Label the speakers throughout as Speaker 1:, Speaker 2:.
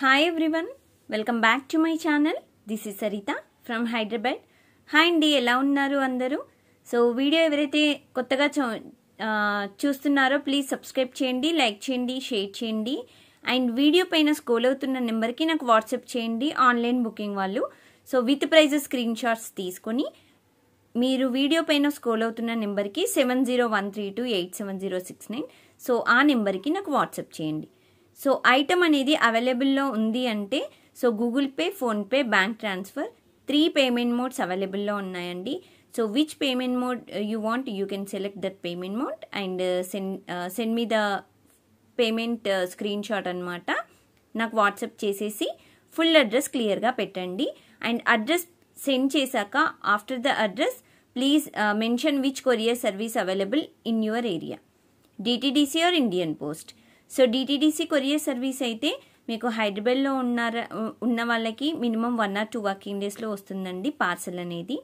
Speaker 1: hi everyone welcome back to my channel this is Sarita from Hyderabad hi అండి ఎలా ఉన్నారు అందరూ సో వీడియో ఎవరైతే కొత్తగా చూస్తున్నారో ప్లీజ్ సబ్స్క్రైబ్ చేయండి లైక్ చేయండి షేర్ చేయండి అండ్ వీడియో పైన స్కోల్ అవుతున్న నెంబర్కి నాకు వాట్సాప్ చేయండి ఆన్లైన్ బుకింగ్ వాళ్ళు so with prizes screenshots తీసుకొని మీరు వీడియో పైన స్క్రోల్ అవుతున్న నెంబర్కి seven zero one three two eight seven zero six nine so ఆ నెంబర్కి నాకు వాట్సాప్ చేయండి సో ఐటమ్ అనేది అవైలబుల్లో ఉంది అంటే so Google Pay PhonePe bank transfer three payment modes అవైలబుల్లో ఉన్నాయండి so which payment mode you want you can select that payment mode and send send me the payment screenshot అనమాట నాకు WhatsApp చేసేసి full address క్లియర్గా పెట్టండి and address send చేశాక after the address please mention which courier service available in your area DTDC or Indian Post so DTDC courier service అయితే మీకు హైదరాబాద్లో ఉన్నార ఉన్న వాళ్ళకి minimum one or two working డేస్లో వస్తుందండి పార్సల్ అనేది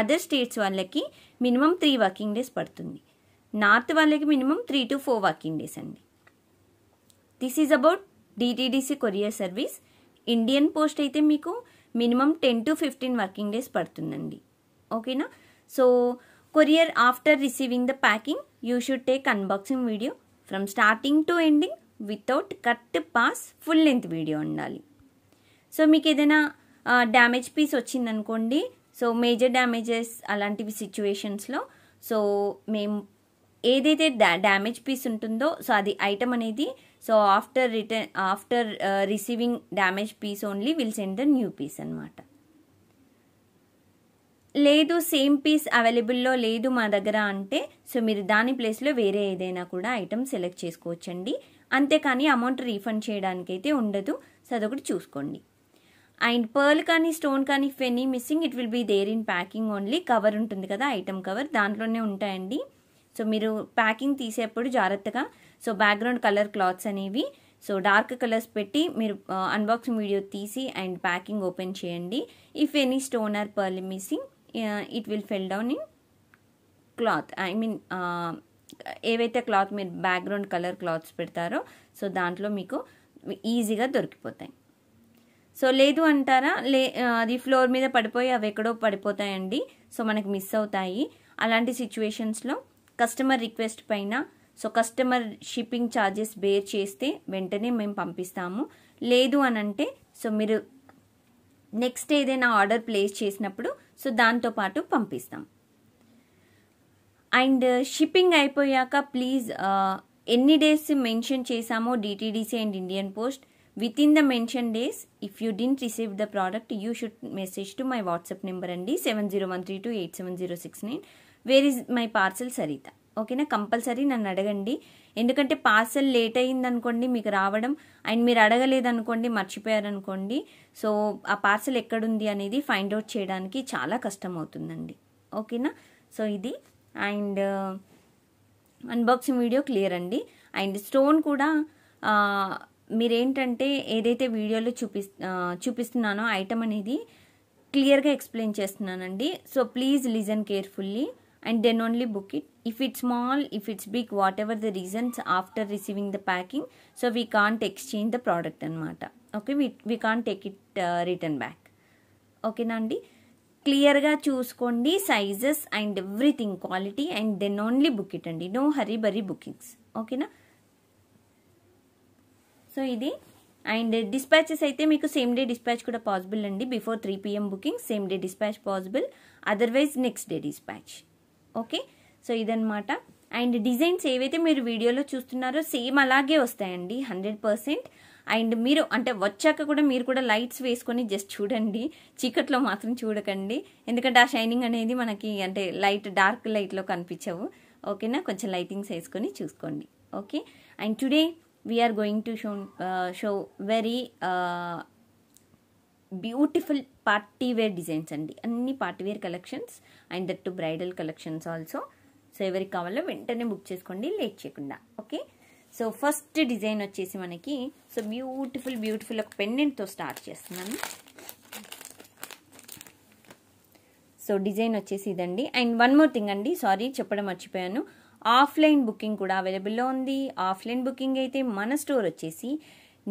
Speaker 1: అదర్ స్టేట్స్ వాళ్ళకి మినిమం త్రీ వర్కింగ్ డేస్ పడుతుంది నార్త్ వాళ్ళకి minimum three to four working days అండి this is about DTDC courier service Indian Post అయితే మీకు minimum ten to fifteen working days పడుతుందండి ఓకేనా so courier after receiving the packing you should take unboxing video from starting to ending without cut pause full length video ఉండాలి so మీకు ఏదైనా damage piece వచ్చిందనుకోండి so major damages అలాంటివి సిచ్యువేషన్స్లో so మేము ఏదైతే డ్యామేజ్ పీస్ ఉంటుందో సో అది ఐటమ్ అనేది so after return after receiving damage piece only will send the new piece అనమాట లేదు సేమ్ పీస్ అవైలబుల్లో లేదు మా దగ్గర అంటే సో మీరు దాని ప్లేస్లో వేరే ఏదైనా కూడా ఐటమ్ సెలెక్ట్ చేసుకోవచ్చండి అంతేకాని అమౌంట్ రీఫండ్ చేయడానికైతే ఉండదు సో అదొకటి చూసుకోండి అండ్ పర్ల్ కానీ స్టోన్ కానీ ఫెనీ missing it will be there in packing only cover ఉంటుంది కదా ఐటమ్ కవర్ దాంట్లోనే ఉంటాయండి సో మీరు ప్యాకింగ్ తీసేప్పుడు జాగ్రత్తగా సో బ్యాక్గ్రౌండ్ కలర్ క్లాత్స్ అనేవి సో డార్క్ కలర్స్ పెట్టి మీరు అన్బాక్సింగ్ uh, వీడియో తీసి అండ్ ప్యాకింగ్ ఓపెన్ చేయండి if any stone or pearl missing it will fell down in cloth I mean ఏవైతే క్లాత్ మీరు బ్యాక్గ్రౌండ్ కలర్ క్లాత్స్ పెడతారో so దాంట్లో మీకు ఈజీగా దొరికిపోతాయి సో లేదు అంటారా లే అది ఫ్లోర్ మీద పడిపోయి అవి ఎక్కడో పడిపోతాయండి సో మనకు మిస్ అవుతాయి అలాంటి సిచ్యువేషన్స్లో కస్టమర్ రిక్వెస్ట్ పైన so customer shipping charges bear చేస్తే వెంటనే మేము పంపిస్తాము లేదు అని అంటే సో మీరు నెక్స్ట్ ఏదైనా ఆర్డర్ ప్లేస్ చేసినప్పుడు సో దాంతోపాటు పంపిస్తాం అండ్ షిప్పింగ్ అయిపోయాక ప్లీజ్ ఎన్ని డేస్ మెన్షన్ చేసామో DTDC and Indian post with in the mention days if you didn't receive the product you should message to my WhatsApp number అండి seven zero one three two eight seven zero six nine where is my parcel Saritha ఓకేనా compulsory నన్ను అడగండి ఎందుకంటే parcel late అయిందనుకోండి మీకు రావడం and మీరు అడగలేదనుకోండి మర్చిపోయారనుకోండి so ఆ పార్సల్ ఎక్కడుంది అనేది ఫైండ్ అవుట్ చేయడానికి చాలా కష్టం అవుతుందండి ఓకేనా సో ఇది అండ్ అన్బాక్సింగ్ వీడియో క్లియర్ అండి అండ్ స్టోన్ కూడా మీరేంటంటే ఏదైతే వీడియోలో చూపి చూపిస్తున్నానో ఐటమ్ అనేది క్లియర్గా ఎక్స్ప్లెయిన్ చేస్తున్నానండి so please listen carefully and then only book it if it's small if it's big whatever the reasons after receiving the packing so we can't exchange the product anamata okay we, we can't take it uh, return back okay అండి క్లియర్గా చూసుకోండి sizes and everything quality and then only book it అండి no hurry burry bookings ఓకేనా so ఇది and dispatches అయితే మీకు same day dispatch కూడా possible అండి before three PM booking same day dispatch possible otherwise next day dispatch okay so ఇదనమాట and designs ఏవైతే మీరు వీడియోలో చూస్తున్నారో సేమ్ అలాగే వస్తాయండి హండ్రెడ్ పర్సెంట్ అండ్ మీరు అంటే వచ్చాక కూడా మీరు కూడా లైట్స్ వేసుకొని జస్ట్ చూడండి చీకట్లో మాత్రం చూడకండి ఎందుకంటే ఆ షైనింగ్ అనేది మనకి అంటే లైట్ డార్క్ లైట్లో కనిపించవు ఓకేనా కొంచెం లైటింగ్స్ వేసుకొని చూసుకోండి okay and today we are going to show show very beautiful party wear designs అండి అన్ని party wear collections and that too bridal collections also so ఎవరికి కావాలో వెంటనే బుక్ చేసుకోండి లేట్ చేయకుండా ఓకే సో ఫస్ట్ డిజైన్ వచ్చేసి మనకి సో బ్యూటిఫుల్ బ్యూటిఫుల్ ఒక పెన్నెంట్తో స్టార్ట్ చేస్తున్నాను సో డిజైన్ వచ్చేసి ఇదండి అండ్ వన్ మోర్ థింగ్ అండి సారీ చెప్పడం మర్చిపోయాను ఆఫ్లైన్ బుకింగ్ కూడా అవైలబుల్లో ఉంది ఆఫ్లైన్ బుకింగ్ అయితే మన స్టోర్ వచ్చేసి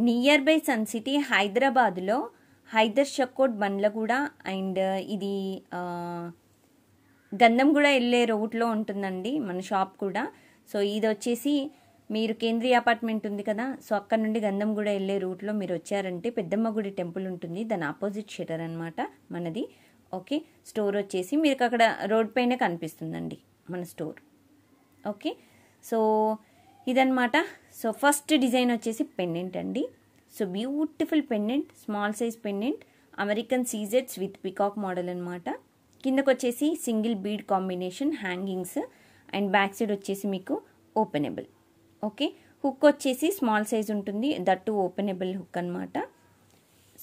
Speaker 1: నియర్ బై సన్ సిటీ హైదరాబాద్లో హైదర్ షక్కోట్ బండ్లగూడ అండ్ ఇది గంధం కూడా వెళ్ళే రోడ్లో ఉంటుందండి మన షాప్ కూడా సో ఇది వచ్చేసి మీరు కేంద్రీయ అపార్ట్మెంట్ ఉంది కదా సో అక్కడ నుండి గంధం కూడా వెళ్ళే రూట్లో మీరు వచ్చారంటే పెద్దమ్మ గుడి టెంపుల్ ఉంటుంది దాని ఆపోజిట్ షెటర్ అనమాట మనది ఓకే స్టోర్ వచ్చేసి మీకు అక్కడ రోడ్ పైన కనిపిస్తుందండి మన స్టోర్ ఓకే సో ఇదనమాట సో ఫస్ట్ డిజైన్ వచ్చేసి పెన్నెంట్ అండి so beautiful pendant small size pendant American సీజెట్స్ విత్ పికాక్ మోడల్ అనమాట కిందకు వచ్చేసి single bead combination hangings and back side వచ్చేసి మీకు ఓపెనబుల్ ఓకే హుక్ వచ్చేసి స్మాల్ సైజ్ ఉంటుంది దట్టు ఓపెనబుల్ హుక్ అనమాట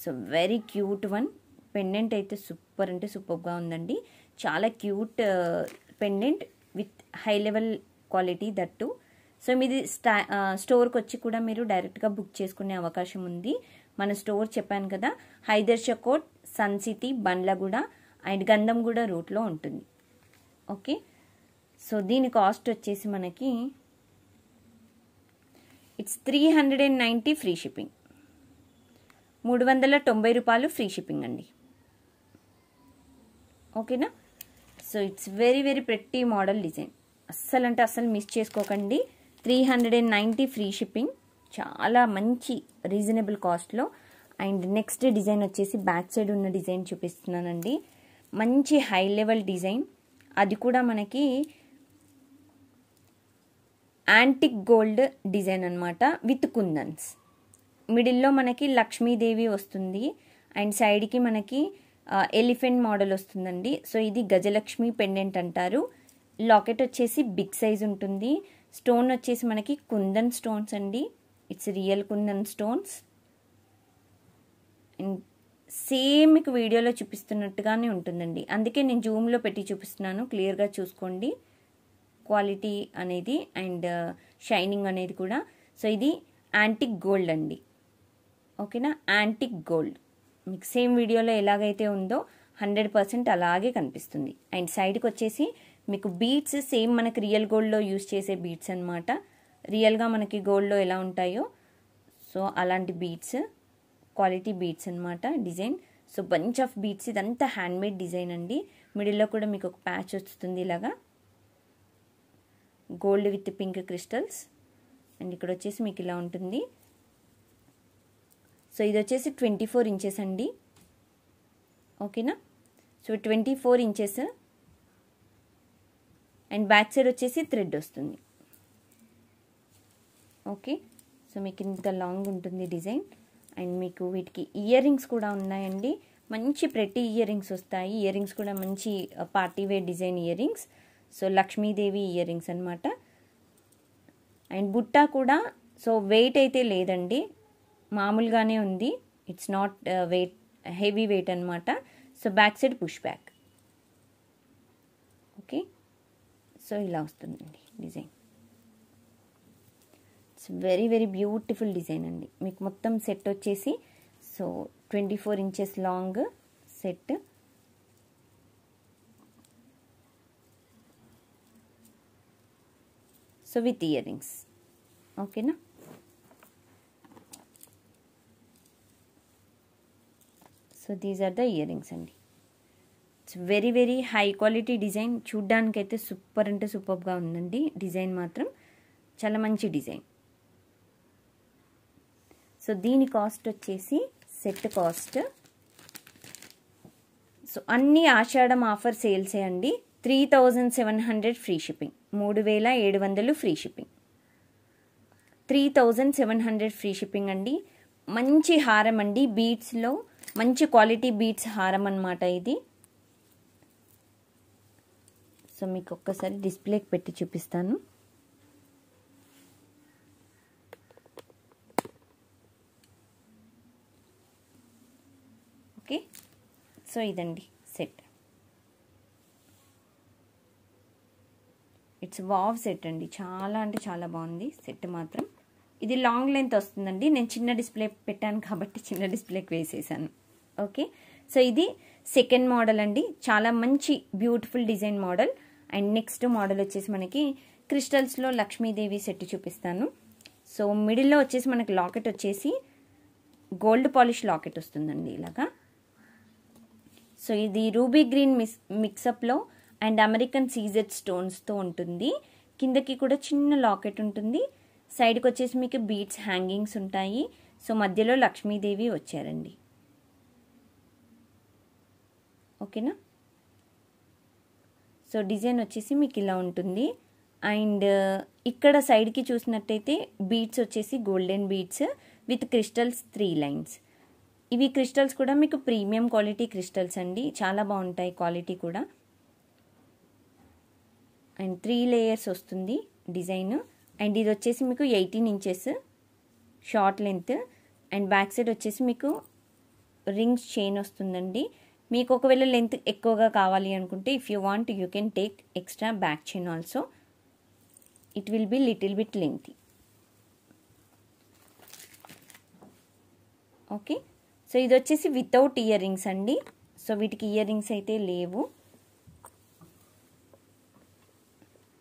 Speaker 1: so very cute one pendant అయితే సూపర్ అంటే సూపర్గా ఉందండి చాలా cute pendant with high level quality that so మీది స్టా స్టోర్కి వచ్చి కూడా మీరు డైరెక్ట్గా బుక్ చేసుకునే అవకాశం ఉంది మన స్టోర్ చెప్పాను కదా Hydershakote Sun City Bandlaguda and Gandhamguda రూట్లో ఉంటుంది ఓకే సో దీని కాస్ట్ వచ్చేసి మనకి it's three hundred and ninety free shipping మూడు వందల తొంభై రూపాయలు ఫ్రీ షిప్పింగ్ అండి ఓకేనా so it's very very pretty model design అస్సలు అంటే అస్సలు మిస్ చేసుకోకండి three hundred and ninety free shipping చాలా మంచి రీజనబుల్ కాస్ట్లో అండ్ నెక్స్ట్ డిజైన్ వచ్చేసి బ్యాక్ సైడ్ ఉన్న డిజైన్ చూపిస్తున్నానండి మంచి హై లెవెల్ డిజైన్ అది కూడా మనకి యాంటిక్ గోల్డ్ డిజైన్ అనమాట విత్ కుందన్స్ మిడిల్లో మనకి లక్ష్మీదేవి వస్తుంది అండ్ సైడ్కి మనకి ఎలిఫెంట్ మోడల్ వస్తుందండి సో ఇది గజలక్ష్మి పెండెంట్ అంటారు లాకెట్ వచ్చేసి బిగ్ సైజ్ ఉంటుంది స్టోన్ వచ్చేసి మనకి కుందన్ స్టోన్స్ అండి it's real kundan stones same మీకు వీడియోలో చూపిస్తున్నట్టుగానే ఉంటుందండి అందుకే నేను జూమ్లో పెట్టి చూపిస్తున్నాను క్లియర్గా చూసుకోండి క్వాలిటీ అనేది అండ్ షైనింగ్ uh, అనేది కూడా సో ఇది యాంటిక్ గోల్డ్ అండి ఓకేనా యాంటిక్ గోల్డ్ మీకు సేమ్ వీడియోలో ఎలాగైతే ఉందో హండ్రెడ్ పర్సెంట్ అలాగే కనిపిస్తుంది అండ్ సైడ్కి వచ్చేసి మీకు బీట్స్ సేమ్ మనకి రియల్ గోల్డ్లో యూస్ చేసే బీట్స్ అనమాట రియల్గా మనకి గోల్డ్లో ఎలా ఉంటాయో సో అలాంటి బీట్స్ క్వాలిటీ బీట్స్ అనమాట design so bunch of beads ఇదంతా హ్యాండ్మేడ్ డిజైన్ అండి మిడిల్లో కూడా మీకు ఒక ప్యాచ్ వస్తుంది ఇలాగా gold with pink crystals and ఇక్కడ వచ్చేసి మీకు ఇలా ఉంటుంది సో ఇది వచ్చేసి ట్వంటీ ఫోర్ ఇంచెస్ అండి ఓకేనా so twenty four inches and back side వచ్చేసి థ్రెడ్ వస్తుంది ఓకే సో మీకు ఇంత లాంగ్ ఉంటుంది డిజైన్ అండ్ మీకు వీటికి ఇయర్ రింగ్స్ కూడా ఉన్నాయండి మంచి ప్రతి ఇయర్ రింగ్స్ వస్తాయి ఇయర్ రింగ్స్ కూడా మంచి party wear design earrings so Lakshmidevi earrings అనమాట అండ్ బుట్ట కూడా సో వెయిట్ అయితే లేదండి మామూలుగానే ఉంది it's not weight heavy weight అనమాట so back side push back so ఇలా వస్తుందండి design it's very very beautiful design అండి మీకు మొత్తం సెట్ వచ్చేసి so twenty four inches long set so with earrings ఓకేనా so these are the year earrings అండి very very high quality design చూడ్డానికైతే super అంటే సూపర్గా ఉందండి డిజైన్ మాత్రం చాలా మంచి డిజైన్ సో దీని కాస్ట్ వచ్చేసి సెట్ కాస్ట్ సో అన్ని ఆషాఢం ఆఫర్ సేల్సే అండి three thousand seven hundred free shipping మూడు వేల ఏడు వందలు free shipping three thousand seven hundred free shipping అండి మంచి హారం అండి బీట్స్లో మంచి క్వాలిటీ బీట్స్ హారం అనమాట ఇది సో మీకు ఒక్కసారి డిస్ప్లేకి పెట్టి చూపిస్తాను ఓకే సో ఇదండి సెట్ ఇట్స్ వావ్ సెట్ అండి చాలా అంటే చాలా బాగుంది సెట్ మాత్రం ఇది లాంగ్ లెంత్ వస్తుందండి నేను చిన్న డిస్ప్లే పెట్టాను కాబట్టి చిన్న డిస్ప్లేకి వేసేసాను ఓకే సో ఇది సెకండ్ మోడల్ అండి చాలా మంచి beautiful design model and next model వచ్చేసి మనకి క్రిస్టల్స్లో లక్ష్మీదేవి సెట్ చూపిస్తాను సో మిడిల్లో వచ్చేసి మనకి లాకెట్ వచ్చేసి గోల్డ్ పాలిష్ లాకెట్ వస్తుందండి ఇలాగా సో ఇది రూబీ గ్రీన్ మిస్ మిక్సప్లో అండ్ అమెరికన్ సీజెడ్ స్టోన్స్తో ఉంటుంది కిందకి కూడా చిన్న లాకెట్ ఉంటుంది సైడ్కి వచ్చేసి మీకు బీట్స్ హ్యాంగింగ్స్ ఉంటాయి సో మధ్యలో లక్ష్మీదేవి వచ్చారండి ఓకేనా సో డిజైన్ వచ్చేసి మీకు ఇలా ఉంటుంది అండ్ uh, ఇక్కడ సైడ్కి చూసినట్టయితే బీట్స్ వచ్చేసి golden beads with crystals three lines ఇవి క్రిస్టల్స్ కూడా మీకు ప్రీమియం క్వాలిటీ క్రిస్టల్స్ అండి చాలా బాగుంటాయి క్వాలిటీ కూడా అండ్ త్రీ లేయర్స్ వస్తుంది డిజైన్ అండ్ ఇది వచ్చేసి మీకు eighteen inches short length and back side వచ్చేసి మీకు రింగ్స్ చైన్ వస్తుందండి మీకు ఒకవేళ లెంత్ ఎక్కువగా కావాలి అనుకుంటే if you want you can take extra back chain also it will be little bit length okay so ఇది వచ్చేసి వితౌట్ ఇయర్ రింగ్స్ అండి సో వీటికి ఇయర్ రింగ్స్ అయితే లేవు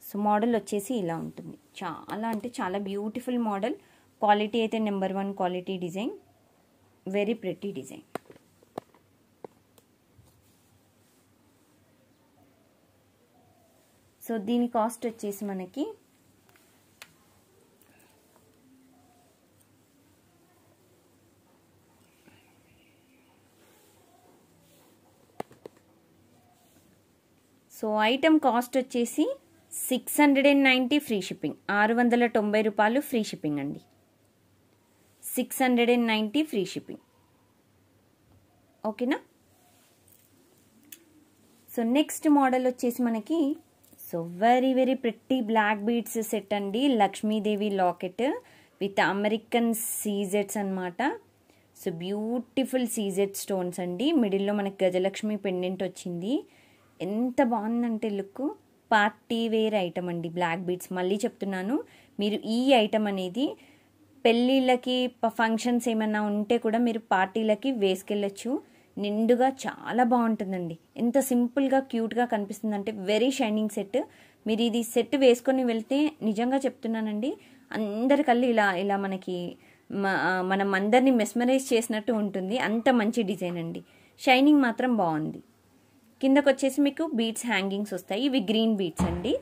Speaker 1: సో మోడల్ వచ్చేసి ఇలా ఉంటుంది చాలా అంటే చాలా బ్యూటిఫుల్ మోడల్ క్వాలిటీ అయితే number one quality design very pretty design so దీని కాస్ట్ వచ్చేసి మనకి సో ఐటెం కాస్ట్ వచ్చేసి six hundred and ninety free shipping ఆరు వందల తొంభై రూపాయలు ఫ్రీ షిప్పింగ్ అండి six hundred and ninety free shipping ఓకేనా సో నెక్స్ట్ మోడల్ వచ్చేసి మనకి so very very pretty black beads set అండి లక్ష్మీదేవి లాకెట్ విత్ అమెరికన్ సీజెట్స్ అనమాట సో బ్యూటిఫుల్ సీజెట్ స్టోన్స్ అండి మిడిల్లో మనకి గజలక్ష్మి పెండెంట్ వచ్చింది ఎంత బాగుందంటే లుక్ పార్టీ వేర్ ఐటమ్ అండి బ్లాక్ బీడ్స్ మళ్ళీ చెప్తున్నాను మీరు ఈ ఐటమ్ అనేది పెళ్ళిళ్ళకి ఫంక్షన్స్ ఏమైనా ఉంటే కూడా మీరు పార్టీలకి వేసుకెళ్ళచ్చు నిండుగా చాలా బాగుంటుందండి ఎంత సింపుల్గా క్యూట్గా కనిపిస్తుందంటే వెరీ షైనింగ్ సెట్ మీరు ఇది సెట్ వేసుకొని వెళ్తే నిజంగా చెప్తున్నానండి అందరికల్లి ఇలా ఇలా మనకి మనం అందరినీ మెస్మరైజ్ చేసినట్టు ఉంటుంది అంత మంచి డిజైన్ అండి షైనింగ్ మాత్రం బాగుంది కిందకు వచ్చేసి మీకు బీట్స్ హ్యాంగింగ్స్ వస్తాయి ఇవి గ్రీన్ బీట్స్ అండి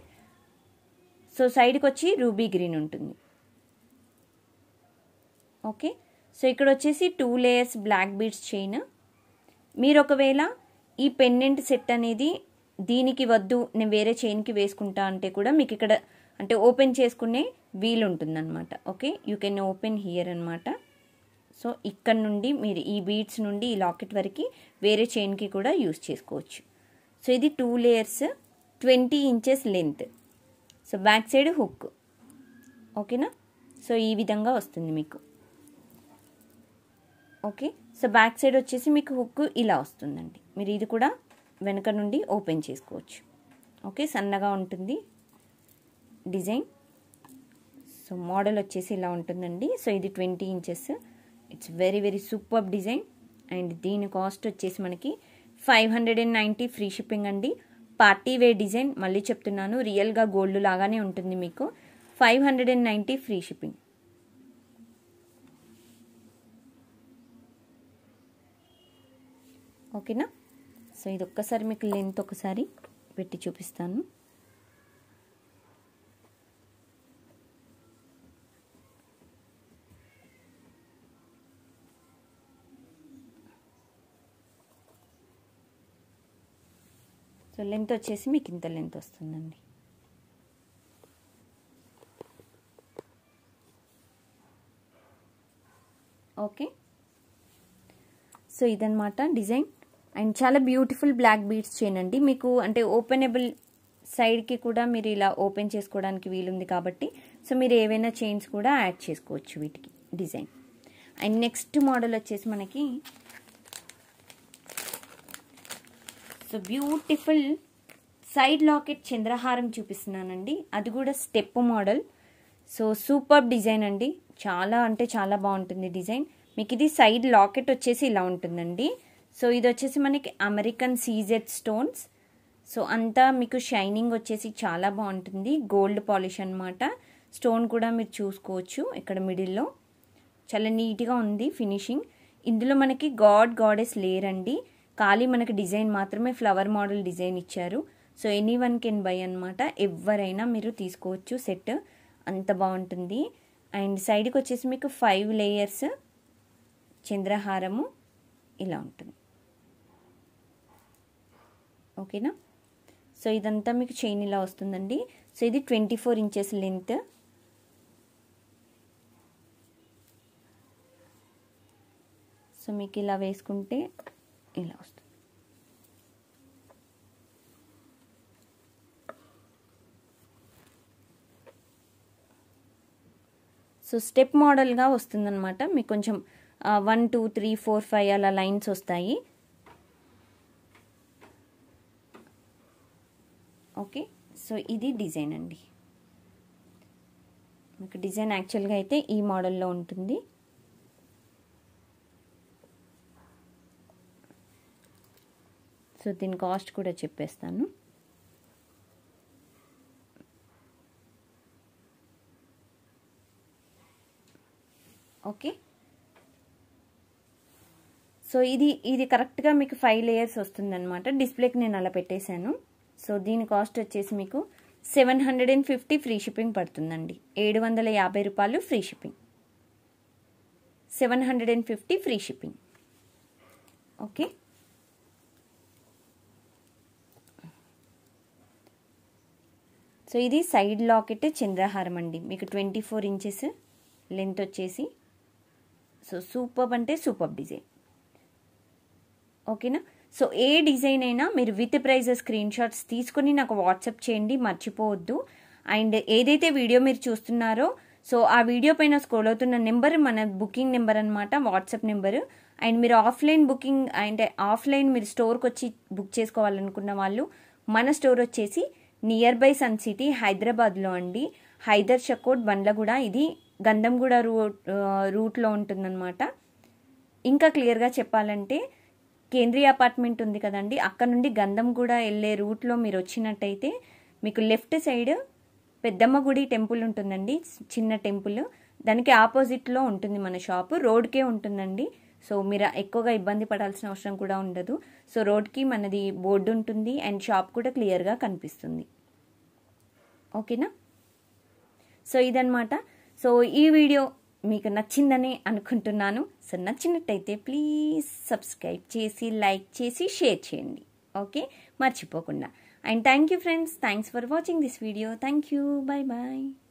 Speaker 1: సో సైడ్కి వచ్చి రూబీ గ్రీన్ ఉంటుంది ఓకే సో ఇక్కడ వచ్చేసి two layers black beads chain మీరు ఒకవేళ ఈ పెన్నెంట్ సెట్ అనేది దీనికి వద్దు నేను వేరే చైన్కి వేసుకుంటా అంటే కూడా మీకు ఇక్కడ అంటే ఓపెన్ చేసుకునే వీల్ ఉంటుందన్నమాట okay you can open here అనమాట సో ఇక్కడ నుండి మీరు ఈ బీడ్స్ నుండి ఈ లాకెట్ వరకు వేరే చైన్కి కూడా యూస్ చేసుకోవచ్చు సో ఇది two layers twenty inches length so back side hook ఓకేనా సో ఈ విధంగా వస్తుంది మీకు ఓకే సో బ్యాక్ సైడ్ వచ్చేసి మీకు హుక్ ఇలా వస్తుందండి మీరు ఇది కూడా వెనక నుండి ఓపెన్ చేసుకోవచ్చు ఓకే సన్నగా ఉంటుంది డిజైన్ సో మోడల్ వచ్చేసి ఇలా ఉంటుందండి సో ఇది twenty inches it's very very super design and దీని కాస్ట్ వచ్చేసి మనకి five hundred and ninety free shipping అండి పార్టీ వే డిజైన్ మళ్ళీ చెప్తున్నాను రియల్గా గోల్డ్ లాగానే ఉంటుంది మీకు five hundred and ninety free shipping ఓకేనా సో ఇది ఒక్కసారి మీకు లెంత్ ఒకసారి పెట్టి చూపిస్తాను సో లెంత్ వచ్చేసి మీకు ఇంత లెంత్ వస్తుందండి ఓకే సో ఇదనమాట డిజైన్ అండ్ చాలా బ్యూటిఫుల్ బ్లాక్ బీడ్స్ చైన్ అండి మీకు అంటే ఓపెనబుల్ సైడ్కి కూడా మీరు ఇలా ఓపెన్ చేసుకోవడానికి వీలుంది కాబట్టి సో మీరు ఏవైనా చైన్స్ కూడా యాడ్ చేసుకోవచ్చు వీటికి డిజైన్ అండ్ నెక్స్ట్ మోడల్ వచ్చేసి మనకి సో బ్యూటిఫుల్ సైడ్ లాకెట్ చంద్రహారం చూపిస్తున్నానండి అది కూడా step model so super design అండి చాలా అంటే చాలా బాగుంటుంది డిజైన్ మీకు ఇది సైడ్ లాకెట్ వచ్చేసి ఇలా ఉంటుందండి సో ఇది వచ్చేసి మనకి అమెరికన్ సీజెడ్ స్టోన్స్ సో అంతా మీకు షైనింగ్ వచ్చేసి చాలా బాగుంటుంది గోల్డ్ పాలిష్ అనమాట స్టోన్ కూడా మీరు చూసుకోవచ్చు ఇక్కడ మిడిల్లో చాలా నీట్గా ఉంది ఫినిషింగ్ ఇందులో మనకి గాడ్ గాడెస్ లేరండి ఖాళీ మనకి డిజైన్ మాత్రమే ఫ్లవర్ మోడల్ డిజైన్ ఇచ్చారు so any one can buy అనమాట ఎవరైనా మీరు తీసుకోవచ్చు సెట్ అంత బాగుంటుంది అండ్ సైడ్కి వచ్చేసి మీకు ఫైవ్ లేయర్స్ చంద్రహారము ఇలా ఉంటుంది ఓకేనా సో ఇదంతా మీకు చైన్ ఇలా వస్తుందండి సో ఇది twenty four inches length so మీకు ఇలా వేసుకుంటే ఇలా వస్తుంది సో స్టెప్ మోడల్గా వస్తుందన్నమాట మీకు కొంచెం one two three four five అలా లైన్స్ వస్తాయి సో ఇది డిజైన్ అండి మీకు డిజైన్ యాక్చువల్గా అయితే ఈ మోడల్లో ఉంటుంది సో దీని కాస్ట్ కూడా చెప్పేస్తాను ఓకే సో ఇది ఇది కరెక్ట్గా మీకు ఫైవ్ లేయర్స్ వస్తుందన్నమాట డిస్ప్లేకి నేను అలా పెట్టేశాను సో దీని కాస్ట్ వచ్చేసి మీకు seven hundred and fifty free shipping పడుతుందండి ఏడు వందల యాభై రూపాయలు free shipping seven hundred and fifty free shipping okay so ఇది సైడ్ లాకెట్ చంద్రహారం అండి మీకు ట్వంటీ ఫోర్ ఇంచెస్ లెంత్ వచ్చేసి సో సూపర్బ్ అంటే సూపర్ డిజైన్ ఓకేనా సో ఏ డిజైన్ అయినా మీరు విత్ ప్రైజ్ స్క్రీన్ షాట్స్ తీసుకుని నాకు వాట్సాప్ చేయండి మర్చిపోవద్దు అండ్ ఏదైతే వీడియో మీరు చూస్తున్నారో సో ఆ వీడియో పైన స్క్రోల్ అవుతున్న నెంబర్ మన బుకింగ్ నెంబర్ అనమాట వాట్సాప్ నెంబరు అండ్ మీరు ఆఫ్లైన్ బుకింగ్ అంటే ఆఫ్లైన్ మీరు స్టోర్కి వచ్చి బుక్ చేసుకోవాలనుకున్న వాళ్ళు మన స్టోర్ వచ్చేసి నియర్ బై సన్ సిటీ హైదరాబాద్లో అండి హైదర్ షకోట్ బండ్లగూడ ఇది గంధంగూడ రూట్ రూట్లో ఉంటుందన్నమాట ఇంకా క్లియర్గా చెప్పాలంటే కేంద్రీయ అపార్ట్మెంట్ ఉంది కదండి అక్కడ నుండి గంధం కూడా వెళ్ళే రూట్లో మీరు వచ్చినట్టయితే మీకు లెఫ్ట్ సైడ్ పెద్దమ్మ గుడి టెంపుల్ ఉంటుందండి చిన్న టెంపుల్ దానికి ఆపోజిట్లో ఉంటుంది మన షాపు రోడ్కే ఉంటుందండి సో మీరు ఎక్కువగా ఇబ్బంది పడాల్సిన అవసరం కూడా ఉండదు సో రోడ్కి మనది బోర్డు ఉంటుంది అండ్ షాప్ కూడా క్లియర్గా కనిపిస్తుంది ఓకేనా సో ఇదనమాట సో ఈ వీడియో మీకు నచ్చిందని అనుకుంటున్నాను సో నచ్చినట్టయితే ప్లీజ్ సబ్స్క్రైబ్ చేసి లైక్ చేసి షేర్ చేయండి ఓకే మర్చిపోకుండా and thank you friends thanks for watching this video thank you bye bye